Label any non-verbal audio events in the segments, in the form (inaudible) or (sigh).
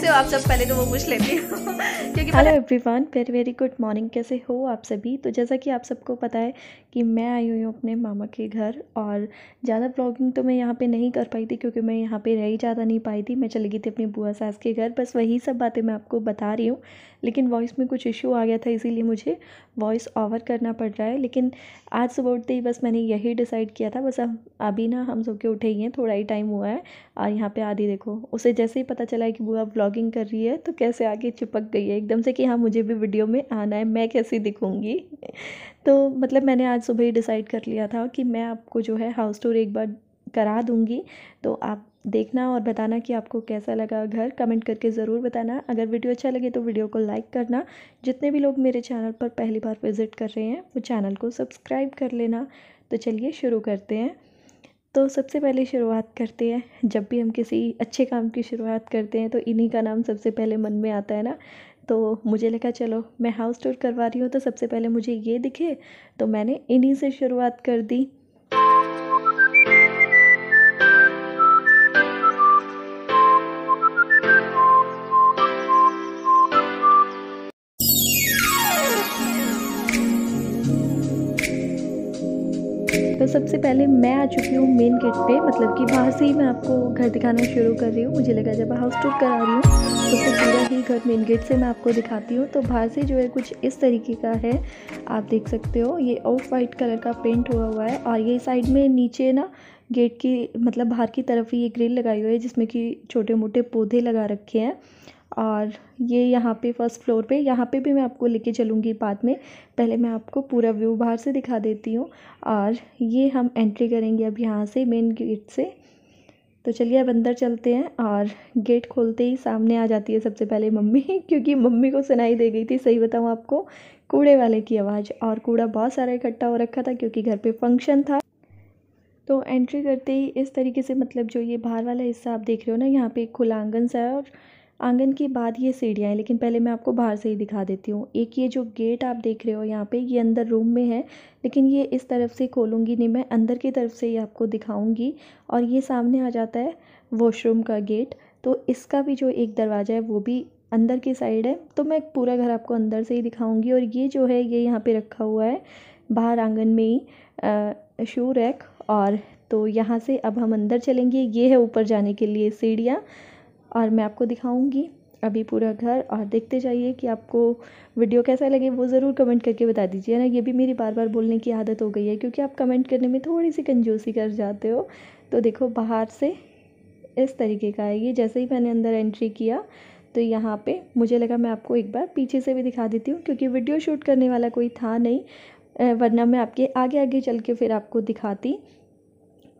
कैसे हो आप सब पहले तो वो पूछ लेती हूँ hello hello everyone very very good morning कैसे हो आप सभी तो जैसा कि आप सबको पता है कि मैं आई हुई हूँ अपने मामा के घर और ज़्यादा ब्लॉगिंग तो मैं यहाँ पे नहीं कर पाई थी क्योंकि मैं यहाँ पे रह ही ज़्यादा नहीं पाई थी मैं चली गई थी अपनी बुआ सास के घर बस वही सब बातें मैं आपको बता रही हूँ लेकिन वॉइस में कुछ इशू आ गया था इसीलिए मुझे वॉइस ओवर करना पड़ रहा है लेकिन आज सुबह उठते ही बस मैंने यही डिसाइड किया था बस अब अभी ना हम सबके के उठे ही हैं थोड़ा ही टाइम हुआ है और यहाँ पे आदि देखो उसे जैसे ही पता चला है कि बुआ ब्लॉगिंग कर रही है तो कैसे आगे चिपक गई है एकदम से कि हाँ मुझे भी वीडियो में आना है मैं कैसे दिखूँगी तो मतलब मैंने आज सुबह ही डिसाइड कर लिया था कि मैं आपको जो है हाउस टूर एक बार करा दूँगी तो आप देखना और बताना कि आपको कैसा लगा घर कमेंट करके ज़रूर बताना अगर वीडियो अच्छा लगे तो वीडियो को लाइक करना जितने भी लोग मेरे चैनल पर पहली बार विज़िट कर रहे हैं वो चैनल को सब्सक्राइब कर लेना तो चलिए शुरू करते हैं तो सबसे पहले शुरुआत करते हैं जब भी हम किसी अच्छे काम की शुरुआत करते हैं तो इन्हीं का नाम सबसे पहले मन में आता है ना तो मुझे लगा चलो मैं हाउस टूर करवा रही हूँ तो सबसे पहले मुझे ये दिखे तो मैंने इन्हीं से शुरुआत कर दी तो सबसे पहले मैं आ चुकी हूँ मेन गेट पे मतलब कि बाहर से ही मैं आपको घर दिखाना शुरू कर रही हूँ मुझे लगा जब हाउस टूर करा रही हूँ तो फिर पूरा ही घर मेन गेट से मैं आपको दिखाती हूँ तो बाहर से जो है कुछ इस तरीके का है आप देख सकते हो ये ऑफ वाइट कलर का पेंट हुआ हुआ है और ये साइड में नीचे ना गेट की मतलब बाहर की तरफ ही ये ग्रिल लगाई हुई है जिसमें कि छोटे मोटे पौधे लगा रखे हैं और ये यहाँ पे फर्स्ट फ्लोर पे यहाँ पे भी मैं आपको लेके चलूँगी बाद में पहले मैं आपको पूरा व्यू बाहर से दिखा देती हूँ और ये हम एंट्री करेंगे अब यहाँ से मेन गेट से तो चलिए अब अंदर चलते हैं और गेट खोलते ही सामने आ जाती है सबसे पहले मम्मी (laughs) क्योंकि मम्मी को सुनाई दे गई थी सही बताऊँ आपको कूड़े वाले की आवाज़ और कूड़ा बहुत सारा इकट्ठा हो रखा था क्योंकि घर पर फंक्शन था तो एंट्री करते ही इस तरीके से मतलब जो ये बाहर वाला हिस्सा आप देख रहे हो ना यहाँ पे एक खुला आंगन सा है और आंगन के बाद ये सीढ़ियाँ हैं लेकिन पहले मैं आपको बाहर से ही दिखा देती हूँ एक ये जो गेट आप देख रहे हो यहाँ पे ये अंदर रूम में है लेकिन ये इस तरफ से खोलूँगी नहीं मैं अंदर की तरफ से ही आपको दिखाऊँगी और ये सामने आ जाता है वॉशरूम का गेट तो इसका भी जो एक दरवाज़ा है वो भी अंदर की साइड है तो मैं पूरा घर आपको अंदर से ही दिखाऊँगी और ये जो है ये यहाँ पर रखा हुआ है बाहर आंगन में ही शू रैक और तो यहाँ से अब हम अंदर चलेंगे ये है ऊपर जाने के लिए सीढ़ियाँ और मैं आपको दिखाऊंगी अभी पूरा घर और देखते जाइए कि आपको वीडियो कैसा लगे वो ज़रूर कमेंट करके बता दीजिए ना ये भी मेरी बार बार बोलने की आदत हो गई है क्योंकि आप कमेंट करने में थोड़ी सी कंजूसी कर जाते हो तो देखो बाहर से इस तरीके का है ये जैसे ही मैंने अंदर एंट्री किया तो यहाँ पे मुझे लगा मैं आपको एक बार पीछे से भी दिखा देती हूँ क्योंकि वीडियो शूट करने वाला कोई था नहीं वरना मैं आपके आगे आगे चल के फिर आपको दिखाती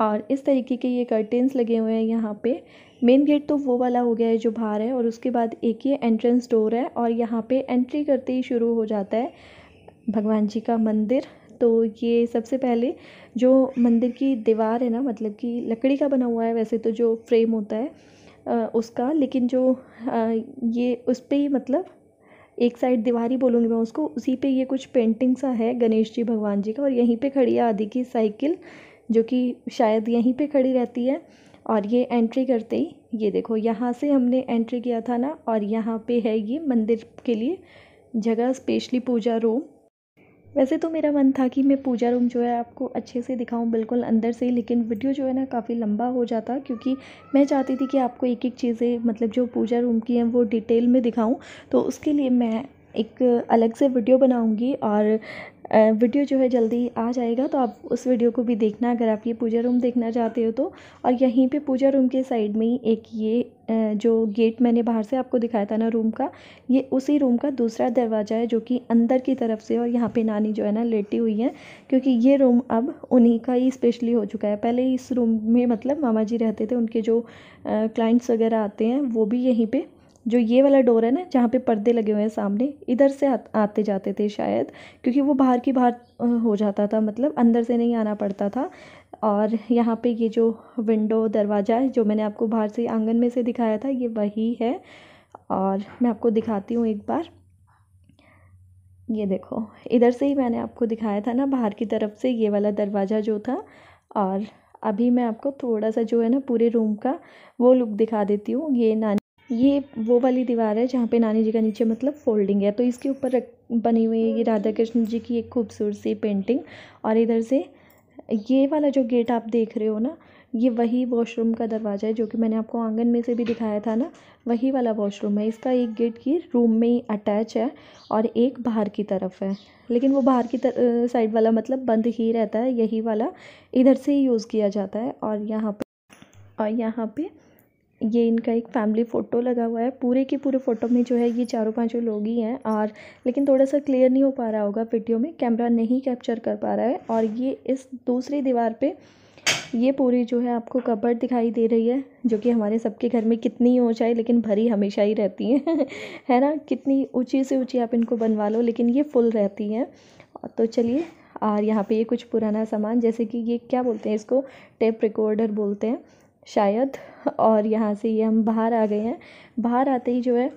और इस तरीके के ये कर्टेंस लगे हुए हैं यहाँ पे मेन गेट तो वो वाला हो गया है जो बाहर है और उसके बाद एक ही एंट्रेंस डोर है और यहाँ पे एंट्री करते ही शुरू हो जाता है भगवान जी का मंदिर तो ये सबसे पहले जो मंदिर की दीवार है ना मतलब कि लकड़ी का बना हुआ है वैसे तो जो फ्रेम होता है उसका लेकिन जो ये उस पर ही मतलब एक साइड दीवार ही बोलूँगी मैं उसको उसी पे ये कुछ पेंटिंग सा है गणेश जी भगवान जी का और यहीं पे खड़ी है आदि की साइकिल जो कि शायद यहीं पे खड़ी रहती है और ये एंट्री करते ही ये देखो यहाँ से हमने एंट्री किया था ना और यहाँ पे है ये मंदिर के लिए जगह स्पेशली पूजा रूम वैसे तो मेरा मन था कि मैं पूजा रूम जो है आपको अच्छे से दिखाऊं बिल्कुल अंदर से लेकिन वीडियो जो है ना काफ़ी लंबा हो जाता क्योंकि मैं चाहती थी कि आपको एक एक चीज़ें मतलब जो पूजा रूम की हैं वो डिटेल में दिखाऊँ तो उसके लिए मैं एक अलग से वीडियो बनाऊंगी और वीडियो जो है जल्दी आ जाएगा तो आप उस वीडियो को भी देखना अगर आप ये पूजा रूम देखना चाहते हो तो और यहीं पे पूजा रूम के साइड में ही एक ये जो गेट मैंने बाहर से आपको दिखाया था ना रूम का ये उसी रूम का दूसरा दरवाज़ा है जो कि अंदर की तरफ से और यहाँ पे नानी जो है ना लेटी हुई है क्योंकि ये रूम अब उन्हीं का ही स्पेशली हो चुका है पहले इस रूम में मतलब मामा जी रहते थे उनके जो क्लाइंट्स वगैरह आते हैं वो भी यहीं पर जो ये वाला डोर है ना जहाँ पे पर्दे लगे हुए हैं सामने इधर से आ, आते जाते थे शायद क्योंकि वो बाहर की बाहर हो जाता था मतलब अंदर से नहीं आना पड़ता था और यहाँ पे ये जो विंडो दरवाज़ा है जो मैंने आपको बाहर से आंगन में से दिखाया था ये वही है और मैं आपको दिखाती हूँ एक बार ये देखो इधर से ही मैंने आपको दिखाया था ना बाहर की तरफ से ये वाला दरवाज़ा जो था और अभी मैं आपको थोड़ा सा जो है ना पूरे रूम का वो लुक दिखा देती हूँ ये नानी ये वो वाली दीवार है जहाँ पे नानी जी का नीचे मतलब फोल्डिंग है तो इसके ऊपर रख बनी हुई है ये राधा कृष्ण जी की एक खूबसूरत सी पेंटिंग और इधर से ये वाला जो गेट आप देख रहे हो ना ये वही वॉशरूम का दरवाज़ा है जो कि मैंने आपको आंगन में से भी दिखाया था ना वही वाला वॉशरूम है इसका एक गेट की रूम में ही अटैच है और एक बाहर की तरफ है लेकिन वो बाहर की साइड वाला मतलब बंद ही रहता है यही वाला इधर से ही यूज़ किया जाता है और यहाँ पर और यहाँ पर ये इनका एक फैमिली फ़ोटो लगा हुआ है पूरे के पूरे फ़ोटो में जो है ये चारों पांचों लोग ही हैं और लेकिन थोड़ा सा क्लियर नहीं हो पा रहा होगा वीडियो में कैमरा नहीं कैप्चर कर पा रहा है और ये इस दूसरी दीवार पे ये पूरी जो है आपको कबर दिखाई दे रही है जो कि हमारे सबके घर में कितनी हो जाए लेकिन भरी हमेशा ही रहती है (laughs) है ना कितनी ऊँची से ऊँची आप इनको बनवा लो लेकिन ये फुल रहती हैं तो चलिए और यहाँ पे ये कुछ पुराना सामान जैसे कि ये क्या बोलते हैं इसको टेप रिकॉर्डर बोलते हैं शायद और यहाँ से ये हम बाहर आ गए हैं बाहर आते ही जो है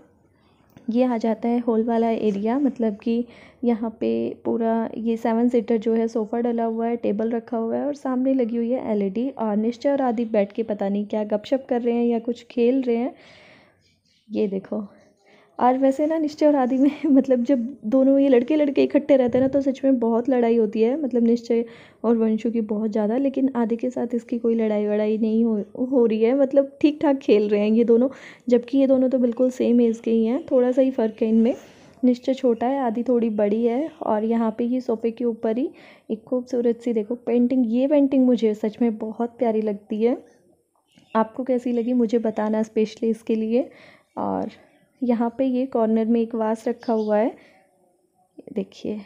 ये आ जाता है हॉल वाला एरिया मतलब कि यहाँ पे पूरा ये सेवन सीटर जो है सोफ़ा डला हुआ है टेबल रखा हुआ है और सामने लगी हुई है एलईडी और निश्चय और आदि बैठ के पता नहीं क्या गपशप कर रहे हैं या कुछ खेल रहे हैं ये देखो और वैसे ना निश्चय और आदि में (laughs) मतलब जब दोनों ये लड़के लड़के इकट्ठे रहते हैं ना तो सच में बहुत लड़ाई होती है मतलब निश्चय और वंशु की बहुत ज़्यादा लेकिन आदि के साथ इसकी कोई लड़ाई वड़ाई नहीं हो हो रही है मतलब ठीक ठाक खेल रहे हैं ये दोनों जबकि ये दोनों तो बिल्कुल सेम एज के ही हैं थोड़ा सा ही फ़र्क है इनमें निश्चय छोटा है आदि थोड़ी बड़ी है और यहाँ पे ही सोफे के ऊपर ही एक खूबसूरत सी देखो पेंटिंग ये पेंटिंग मुझे सच में बहुत प्यारी लगती है आपको कैसी लगी मुझे बताना स्पेशली इसके लिए और यहाँ पे ये कॉर्नर में एक वास रखा हुआ है देखिए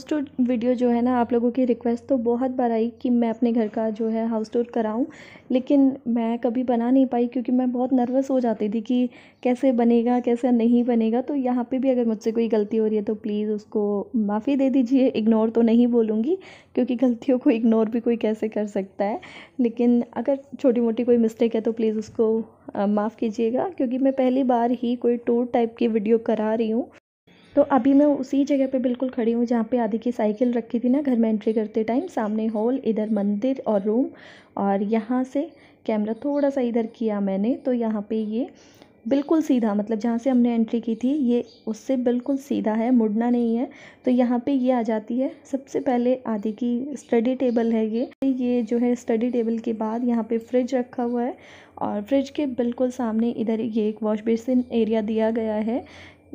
हाउस टूर वीडियो जो है ना आप लोगों की रिक्वेस्ट तो बहुत बार आई कि मैं अपने घर का जो है हाउस टूर कराऊं लेकिन मैं कभी बना नहीं पाई क्योंकि मैं बहुत नर्वस हो जाती थी कि कैसे बनेगा कैसे नहीं बनेगा तो यहाँ पे भी अगर मुझसे कोई गलती हो रही है तो प्लीज़ उसको माफ़ी दे दीजिए इग्नोर तो नहीं बोलूँगी क्योंकि गलतियों को इग्नोर भी कोई कैसे कर सकता है लेकिन अगर छोटी मोटी कोई मिस्टेक है तो प्लीज़ उसको माफ़ कीजिएगा क्योंकि मैं पहली बार ही कोई टूर टाइप की वीडियो करा रही हूँ तो अभी मैं उसी जगह पे बिल्कुल खड़ी हूँ जहाँ पे आदि की साइकिल रखी थी ना घर में एंट्री करते टाइम सामने हॉल इधर मंदिर और रूम और यहाँ से कैमरा थोड़ा सा इधर किया मैंने तो यहाँ पे ये बिल्कुल सीधा मतलब जहाँ से हमने एंट्री की थी ये उससे बिल्कुल सीधा है मुड़ना नहीं है तो यहाँ पे ये आ जाती है सबसे पहले आदि की स्टडी टेबल है ये ये जो है स्टडी टेबल के बाद यहाँ पे फ्रिज रखा हुआ है और फ्रिज के बिल्कुल सामने इधर ये एक वॉश बेसिन एरिया दिया गया है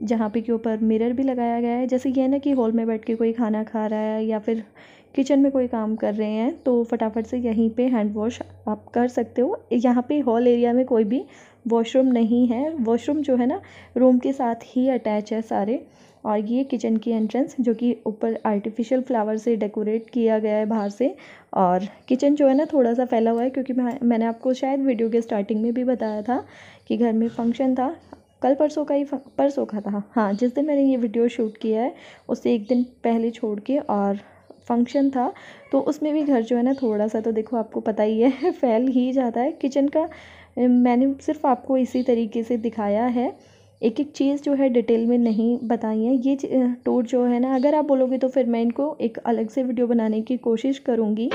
जहाँ पे के ऊपर मिरर भी लगाया गया है जैसे ये है ना कि हॉल में बैठ के कोई खाना खा रहा है या फिर किचन में कोई काम कर रहे हैं तो फटाफट से यहीं पे हैंड वॉश आप कर सकते हो यहाँ पे हॉल एरिया में कोई भी वॉशरूम नहीं है वॉशरूम जो है ना रूम के साथ ही अटैच है सारे और ये किचन की एंट्रेंस जो कि ऊपर आर्टिफिशियल फ्लावर से डेकोरेट किया गया है बाहर से और किचन जो है ना थोड़ा सा फैला हुआ है क्योंकि मैं मैंने आपको शायद वीडियो के स्टार्टिंग में भी बताया था कि घर में फंक्शन था कल परसों का ही परसों का था हाँ जिस दिन मैंने ये वीडियो शूट किया है उससे एक दिन पहले छोड़ के और फंक्शन था तो उसमें भी घर जो है ना थोड़ा सा तो देखो आपको पता ही है (laughs) फैल ही जाता है किचन का मैंने सिर्फ आपको इसी तरीके से दिखाया है एक एक चीज़ जो है डिटेल में नहीं बताई है ये टूट जो है ना अगर आप बोलोगे तो फिर मैं इनको एक अलग से वीडियो बनाने की कोशिश करूँगी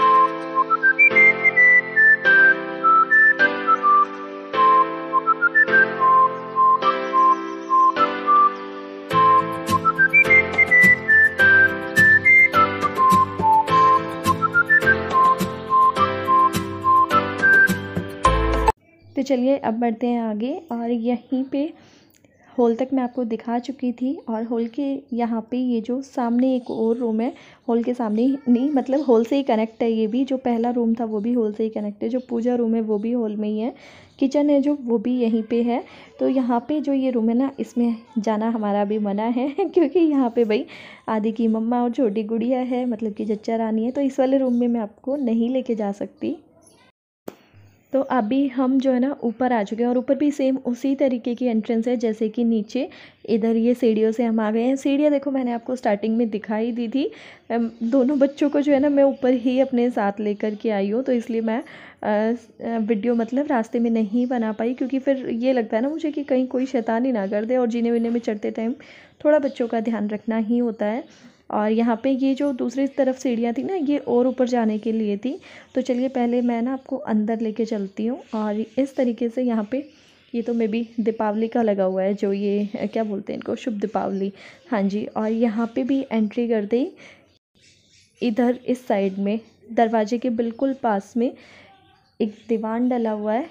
चलिए अब बढ़ते हैं आगे और यहीं पे हॉल तक मैं आपको दिखा चुकी थी और हॉल के यहाँ पे ये जो सामने एक और रूम है हॉल के सामने नहीं मतलब होल से ही कनेक्ट है ये भी जो पहला रूम था वो भी होल से ही कनेक्ट है जो पूजा रूम है वो भी हॉल में ही है किचन है जो वो भी यहीं पे है तो यहाँ पे जो ये रूम है ना इसमें जाना हमारा भी मना है (laughs) क्योंकि यहाँ पर भाई आदि की मम्मा और छोटी गुड़िया है मतलब कि जच्चा रानी है तो इस वाले रूम में मैं आपको नहीं लेके जा सकती तो अभी हम जो है ना ऊपर आ चुके हैं और ऊपर भी सेम उसी तरीके की एंट्रेंस है जैसे कि नीचे इधर ये सीढ़ियों से हम आ गए हैं सीढ़ियाँ देखो मैंने आपको स्टार्टिंग में दिखाई दी थी दोनों बच्चों को जो है ना मैं ऊपर ही अपने साथ लेकर के आई हूँ तो इसलिए मैं वीडियो मतलब रास्ते में नहीं बना पाई क्योंकि फिर ये लगता है ना मुझे कि कहीं कोई शैतानी ना कर दे और जीने वीने में चढ़ते टाइम थोड़ा बच्चों का ध्यान रखना ही होता है और यहाँ पे ये जो दूसरी तरफ सीढ़ियाँ थी ना ये और ऊपर जाने के लिए थी तो चलिए पहले मैं ना आपको अंदर लेके चलती हूँ और इस तरीके से यहाँ पे ये तो मे बी दीपावली का लगा हुआ है जो ये क्या बोलते हैं इनको शुभ दीपावली हाँ जी और यहाँ पे भी एंट्री कर दी इधर इस साइड में दरवाजे के बिल्कुल पास में एक दीवान डला हुआ है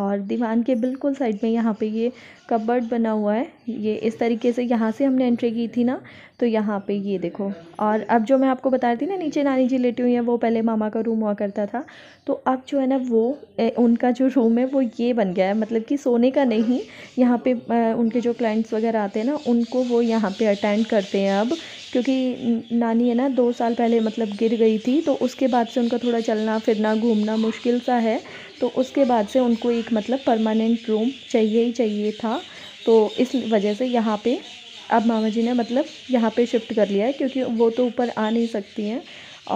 और दीवान के बिल्कुल साइड में यहाँ पे ये कबर्ड बना हुआ है ये इस तरीके से यहाँ से हमने एंट्री की थी ना तो यहाँ पे ये देखो और अब जो मैं आपको बता रही थी ना नीचे नानी जी लेटी हुई हैं वो पहले मामा का रूम हुआ करता था तो अब जो है ना वो उनका जो रूम है वो ये बन गया है मतलब कि सोने का नहीं यहाँ पे उनके जो क्लाइंट्स वगैरह आते हैं ना उनको वो यहाँ पे अटेंड करते हैं अब क्योंकि नानी है ना दो साल पहले मतलब गिर गई थी तो उसके बाद से उनका थोड़ा चलना फिरना घूमना मुश्किल सा है तो उसके बाद से उनको एक मतलब परमानेंट रूम चाहिए ही चाहिए था तो इस वजह से यहाँ पे अब मामा जी ने मतलब यहाँ पे शिफ्ट कर लिया है क्योंकि वो तो ऊपर आ नहीं सकती हैं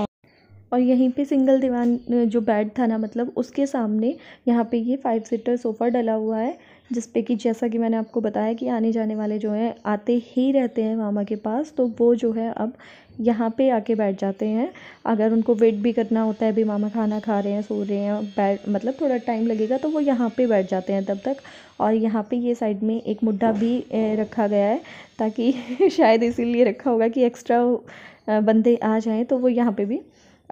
और और यहीं पे सिंगल दीवान जो बेड था ना मतलब उसके सामने यहाँ पे ये फाइव सीटर सोफ़ा डला हुआ है जिस पे कि जैसा कि मैंने आपको बताया कि आने जाने वाले जो हैं आते ही रहते हैं मामा के पास तो वो जो है अब यहाँ पे आके बैठ जाते हैं अगर उनको वेट भी करना होता है अभी मामा खाना खा रहे हैं सो रहे हैं बैठ मतलब थोड़ा टाइम लगेगा तो वो यहाँ पे बैठ जाते हैं तब तक और यहाँ पे ये साइड में एक मुड्ढा भी रखा गया है ताकि (laughs) शायद इसीलिए रखा होगा कि एक्स्ट्रा बंदे आ जाएँ तो वो यहाँ पर भी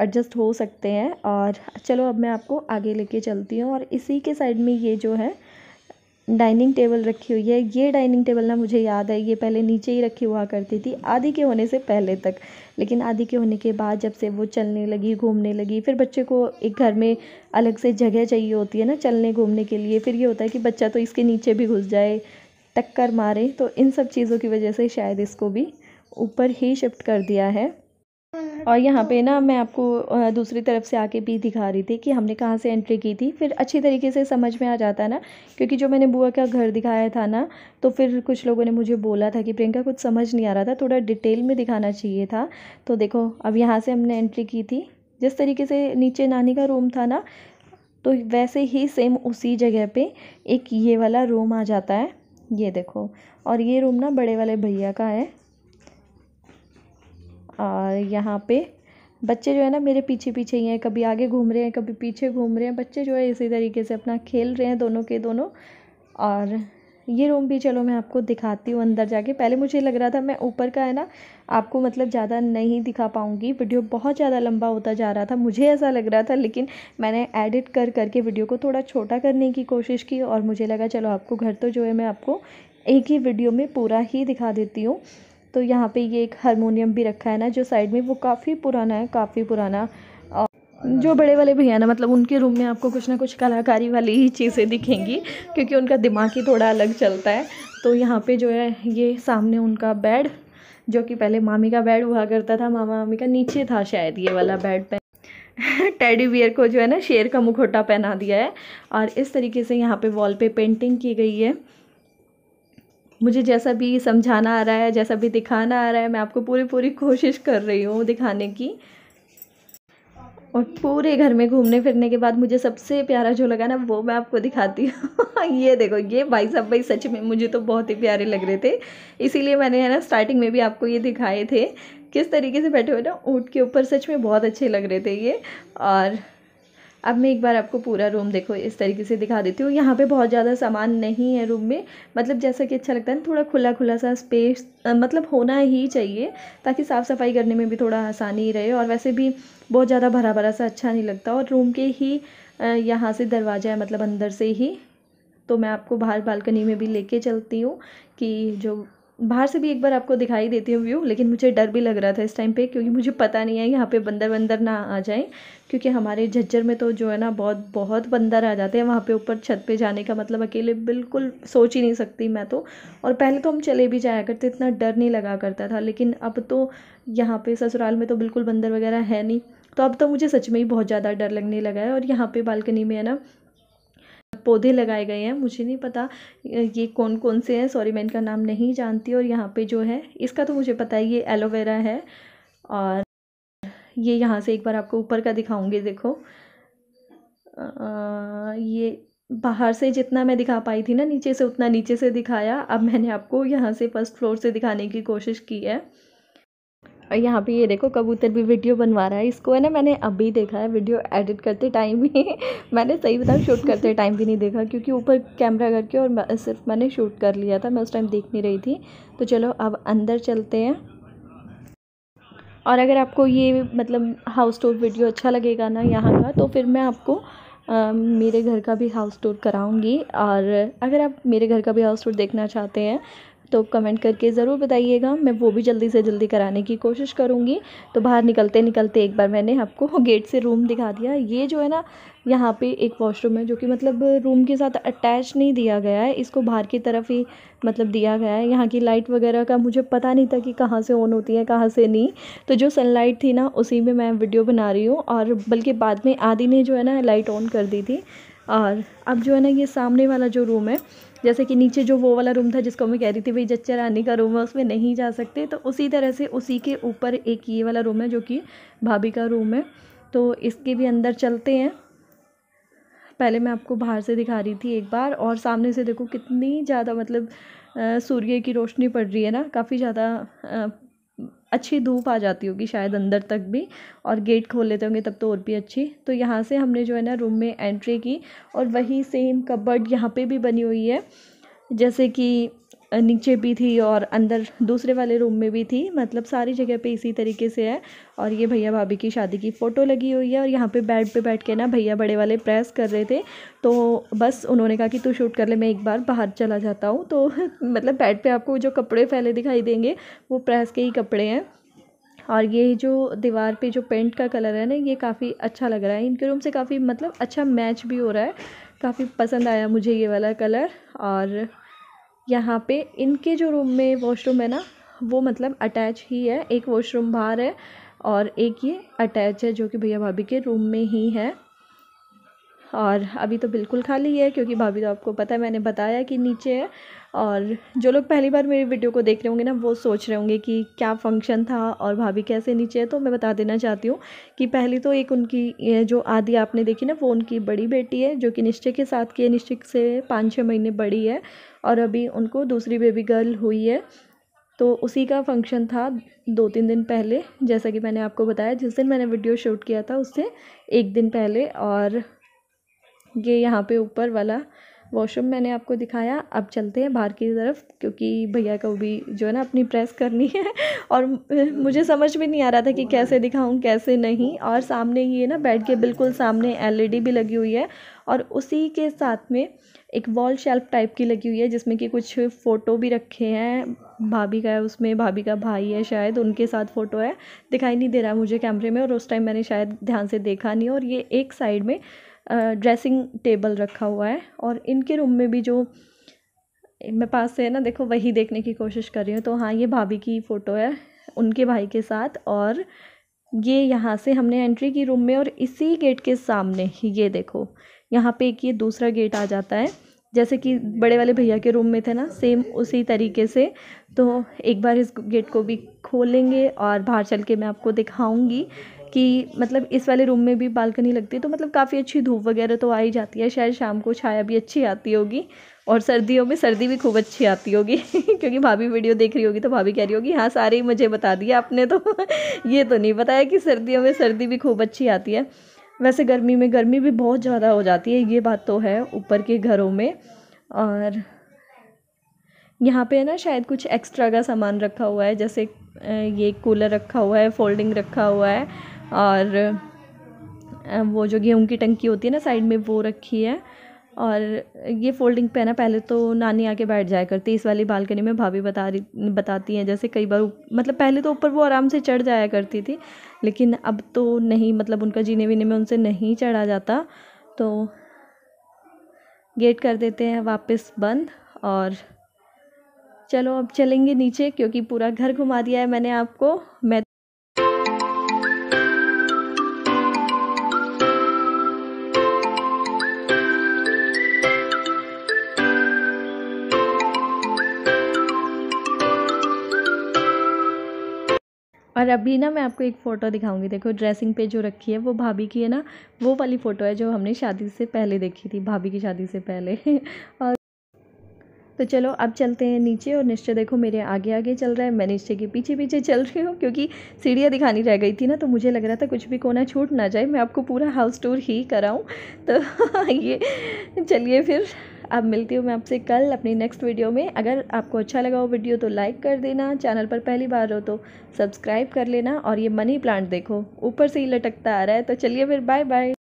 एडजस्ट हो सकते हैं और चलो अब मैं आपको आगे लेके चलती हूँ और इसी के साइड में ये जो है डाइनिंग टेबल रखी हुई है ये डाइनिंग टेबल ना मुझे याद है ये पहले नीचे ही रखी हुआ करती थी आदि के होने से पहले तक लेकिन आदि के होने के बाद जब से वो चलने लगी घूमने लगी फिर बच्चे को एक घर में अलग से जगह चाहिए होती है ना चलने घूमने के लिए फिर ये होता है कि बच्चा तो इसके नीचे भी घुस जाए टक्कर मारे तो इन सब चीज़ों की वजह से शायद इसको भी ऊपर ही शिफ्ट कर दिया है और यहाँ पे ना मैं आपको दूसरी तरफ से आके भी दिखा रही थी कि हमने कहाँ से एंट्री की थी फिर अच्छी तरीके से समझ में आ जाता है ना क्योंकि जो मैंने बुआ का घर दिखाया था ना तो फिर कुछ लोगों ने मुझे बोला था कि प्रियंका कुछ समझ नहीं आ रहा था थोड़ा डिटेल में दिखाना चाहिए था तो देखो अब यहाँ से हमने एंट्री की थी जिस तरीके से नीचे नानी का रूम था ना तो वैसे ही सेम उसी जगह पर एक ये वाला रूम आ जाता है ये देखो और ये रूम ना बड़े वाले भैया का है और यहाँ पे बच्चे जो है ना मेरे पीछे पीछे ही हैं कभी आगे घूम रहे हैं कभी पीछे घूम रहे हैं बच्चे जो है इसी तरीके से अपना खेल रहे हैं दोनों के दोनों और ये रूम भी चलो मैं आपको दिखाती हूँ अंदर जाके पहले मुझे लग रहा था मैं ऊपर का है ना आपको मतलब ज़्यादा नहीं दिखा पाऊँगी वीडियो बहुत ज़्यादा लंबा होता जा रहा था मुझे ऐसा लग रहा था लेकिन मैंने एडिट कर करके वीडियो को थोड़ा छोटा करने की कोशिश की और मुझे लगा चलो आपको घर तो जो है मैं आपको एक ही वीडियो में पूरा ही दिखा देती हूँ तो यहाँ पे ये एक हारमोनियम भी रखा है ना जो साइड में वो काफ़ी पुराना है काफ़ी पुराना जो हाँ। बड़े वाले भैया ना मतलब उनके रूम में आपको कुछ ना कुछ कलाकारी वाली ही चीज़ें दिखेंगी क्योंकि उनका दिमाग ही थोड़ा अलग चलता है तो यहाँ पे जो है ये सामने उनका बेड जो कि पहले मामी का बेड हुआ करता था मामा मामी का नीचे था शायद ये वाला बेड पे टेडी (laughs) बियर को जो है ना शेर का मुखोटा पहना दिया है और इस तरीके से यहाँ पे वॉल पे पेंटिंग की गई है मुझे जैसा भी समझाना आ रहा है जैसा भी दिखाना आ रहा है मैं आपको पूरी पूरी कोशिश कर रही हूँ दिखाने की और पूरे घर में घूमने फिरने के बाद मुझे सबसे प्यारा जो लगा ना वो मैं आपको दिखाती हूँ (laughs) ये देखो ये भाई साहब भाई सच में मुझे तो बहुत ही प्यारे लग रहे थे इसीलिए मैंने है ना स्टार्टिंग में भी आपको ये दिखाए थे किस तरीके से बैठे हुए ना ऊँट के ऊपर सच में बहुत अच्छे लग रहे थे ये और अब मैं एक बार आपको पूरा रूम देखो इस तरीके से दिखा देती हूँ यहाँ पे बहुत ज़्यादा सामान नहीं है रूम में मतलब जैसा कि अच्छा लगता है ना थोड़ा खुला खुला सा स्पेस मतलब होना ही चाहिए ताकि साफ़ सफाई करने में भी थोड़ा आसानी रहे और वैसे भी बहुत ज़्यादा भरा भरा सा अच्छा नहीं लगता और रूम के ही यहाँ से दरवाज़ा है मतलब अंदर से ही तो मैं आपको बाहर बालकनी में भी लेके चलती हूँ कि जो बाहर से भी एक बार आपको दिखाई देती हूँ व्यू लेकिन मुझे डर भी लग रहा था इस टाइम पे क्योंकि मुझे पता नहीं है यहाँ पे बंदर बंदर ना आ जाए क्योंकि हमारे झज्जर में तो जो है ना बहुत बहुत बंदर आ जाते हैं वहाँ पे ऊपर छत पे जाने का मतलब अकेले बिल्कुल सोच ही नहीं सकती मैं तो और पहले तो हम चले भी जाया करते इतना डर नहीं लगा करता था लेकिन अब तो यहाँ पर ससुराल में तो बिल्कुल बंदर वगैरह है नहीं तो अब तो मुझे सच में ही बहुत ज़्यादा डर लगने लगा है और यहाँ पर बालकनी में है ना पौधे लगाए गए हैं मुझे नहीं पता ये कौन कौन से हैं सॉरी मैं इनका नाम नहीं जानती और यहाँ पे जो है इसका तो मुझे पता है ये एलोवेरा है और ये यहाँ से एक बार आपको ऊपर का दिखाऊंगी देखो आ, ये बाहर से जितना मैं दिखा पाई थी ना नीचे से उतना नीचे से दिखाया अब मैंने आपको यहाँ से फर्स्ट फ्लोर से दिखाने की कोशिश की है और यहाँ पे ये देखो कबूतर भी वीडियो बनवा रहा है इसको है ना मैंने अभी देखा है वीडियो एडिट करते टाइम भी (laughs) मैंने सही बताऊँ शूट करते टाइम भी नहीं देखा क्योंकि ऊपर कैमरा करके और मैं, सिर्फ मैंने शूट कर लिया था मैं उस टाइम देख नहीं रही थी तो चलो अब अंदर चलते हैं और अगर आपको ये मतलब हाउस टूर वीडियो अच्छा लगेगा ना यहाँ का तो फिर मैं आपको आ, मेरे घर का भी हाउस टूर कराऊँगी और अगर आप मेरे घर का भी हाउस टूर देखना चाहते हैं तो कमेंट करके ज़रूर बताइएगा मैं वो भी जल्दी से जल्दी कराने की कोशिश करूँगी तो बाहर निकलते निकलते एक बार मैंने आपको (laughs) गेट से रूम दिखा दिया ये जो है ना यहाँ पे एक वॉशरूम है जो कि मतलब रूम के साथ अटैच नहीं दिया गया है इसको बाहर की तरफ ही मतलब दिया गया है यहाँ की लाइट वगैरह का मुझे पता नहीं था कि कहाँ से ऑन होती है कहाँ से नहीं तो जो सनलाइट थी ना उसी में मैं वीडियो बना रही हूँ और बल्कि बाद में आदि ने जो है ना लाइट ऑन कर दी थी और अब जो है ना ये सामने वाला जो रूम है जैसे कि नीचे जो वो वाला रूम था जिसको मैं कह रही थी भाई जच्चा रानी का रूम है उसमें नहीं जा सकते तो उसी तरह से उसी के ऊपर एक ये वाला रूम है जो कि भाभी का रूम है तो इसके भी अंदर चलते हैं पहले मैं आपको बाहर से दिखा रही थी एक बार और सामने से देखो कितनी ज़्यादा मतलब सूर्य की रोशनी पड़ रही है ना काफ़ी ज़्यादा अच्छी धूप आ जाती होगी शायद अंदर तक भी और गेट खोल लेते होंगे तब तो और भी अच्छी तो यहाँ से हमने जो है ना रूम में एंट्री की और वही सेम कबर्ड यहाँ पे भी बनी हुई है जैसे कि नीचे भी थी और अंदर दूसरे वाले रूम में भी थी मतलब सारी जगह पे इसी तरीके से है और ये भैया भाभी की शादी की फ़ोटो लगी हुई है और यहाँ पे बेड पे बैठ के ना भैया बड़े वाले प्रेस कर रहे थे तो बस उन्होंने कहा कि तू शूट कर ले मैं एक बार बाहर चला जाता हूँ तो (laughs) मतलब बेड पर आपको जो कपड़े फैले दिखाई देंगे वो प्रेस के ही कपड़े हैं और ये जो दीवार पर जो पेंट का कलर है ना ये काफ़ी अच्छा लग रहा है इनके रूम से काफ़ी मतलब अच्छा मैच भी हो रहा है काफ़ी पसंद आया मुझे ये वाला कलर और यहाँ पे इनके जो रूम में वॉशरूम है ना वो मतलब अटैच ही है एक वॉशरूम बाहर है और एक ये अटैच है जो कि भैया भाभी के रूम में ही है और अभी तो बिल्कुल खाली है क्योंकि भाभी तो आपको पता है मैंने बताया कि नीचे है और जो लोग पहली बार मेरी वीडियो को देख रहे होंगे ना वो सोच रहे होंगे कि क्या फंक्शन था और भाभी कैसे नीचे है तो मैं बता देना चाहती हूँ कि पहली तो एक उनकी जो आदि आपने देखी ना वो उनकी बड़ी बेटी है जो कि निश्चय के साथ की है निश्चय से पाँच छः महीने बड़ी है और अभी उनको दूसरी बेबी गर्ल हुई है तो उसी का फंक्शन था दो तीन दिन पहले जैसा कि मैंने आपको बताया जिस दिन मैंने वीडियो शूट किया था उससे एक दिन पहले और ये यहाँ पे ऊपर वाला वॉशरूम मैंने आपको दिखाया अब चलते हैं बाहर की तरफ क्योंकि भैया को भी जो है ना अपनी प्रेस करनी है और मुझे समझ में नहीं आ रहा था कि कैसे दिखाऊं कैसे नहीं और सामने ये ना बेड के बिल्कुल सामने एलईडी e भी लगी हुई है और उसी के साथ में एक वॉल शेल्फ टाइप की लगी हुई है जिसमें कि कुछ फ़ोटो भी रखे हैं भाभी का है उसमें भाभी का भाई है शायद उनके साथ फ़ोटो है दिखाई नहीं दे रहा मुझे कैमरे में और उस टाइम मैंने शायद ध्यान से देखा नहीं और ये एक साइड में ड्रेसिंग टेबल रखा हुआ है और इनके रूम में भी जो मैं पास से है ना देखो वही देखने की कोशिश कर रही हूँ तो हाँ ये भाभी की फ़ोटो है उनके भाई के साथ और ये यहाँ से हमने एंट्री की रूम में और इसी गेट के सामने ये देखो यहाँ पे एक ये दूसरा गेट आ जाता है जैसे कि बड़े वाले भैया के रूम में थे ना सेम उसी तरीके से तो एक बार इस गेट को भी खोलेंगे और बाहर चल के मैं आपको दिखाऊंगी कि मतलब इस वाले रूम में भी बालकनी लगती है तो मतलब काफ़ी अच्छी धूप वगैरह तो आ ही जाती है शायद शाम को छाया भी अच्छी आती होगी और सर्दियों में सर्दी भी खूब अच्छी आती होगी (laughs) क्योंकि भाभी वीडियो देख रही होगी तो भाभी कह रही होगी हाँ सारे ही मुझे बता दिया आपने तो (laughs) ये तो नहीं बताया कि सर्दियों में सर्दी भी खूब अच्छी आती है वैसे गर्मी में गर्मी भी बहुत ज़्यादा हो जाती है ये बात तो है ऊपर के घरों में और यहाँ पे है ना शायद कुछ एक्स्ट्रा का सामान रखा हुआ है जैसे ये कूलर रखा हुआ है फोल्डिंग रखा हुआ है और वो जो गेहूँ की टंकी होती है ना साइड में वो रखी है और ये फोल्डिंग पे ना पहले तो नानी आके बैठ जाया करती है इस वाली बालकनी में भाभी बता रही बताती हैं जैसे कई बार मतलब पहले तो ऊपर वो आराम से चढ़ जाया करती थी लेकिन अब तो नहीं मतलब उनका जीने वीने में उनसे नहीं चढ़ा जाता तो गेट कर देते हैं वापस बंद और चलो अब चलेंगे नीचे क्योंकि पूरा घर घुमा दिया है मैंने आपको मैं और अभी ना मैं आपको एक फ़ोटो दिखाऊंगी देखो ड्रेसिंग पे जो रखी है वो भाभी की है ना वो वाली फ़ोटो है जो हमने शादी से पहले देखी थी भाभी की शादी से पहले (laughs) और तो चलो अब चलते हैं नीचे और निश्चय देखो मेरे आगे आगे चल रहा है मैं निश्चय के पीछे पीछे चल रही हूँ क्योंकि सीढ़ियाँ दिखानी रह गई थी ना तो मुझे लग रहा था कुछ भी कोना छूट ना जाए मैं आपको पूरा हाउस टूर ही कराऊँ (laughs) तो हाँ, ये चलिए फिर अब मिलती हूँ मैं आपसे कल अपनी नेक्स्ट वीडियो में अगर आपको अच्छा लगा हो वीडियो तो लाइक कर देना चैनल पर पहली बार हो तो सब्सक्राइब कर लेना और ये मनी प्लांट देखो ऊपर से ही लटकता आ रहा है तो चलिए फिर बाय बाय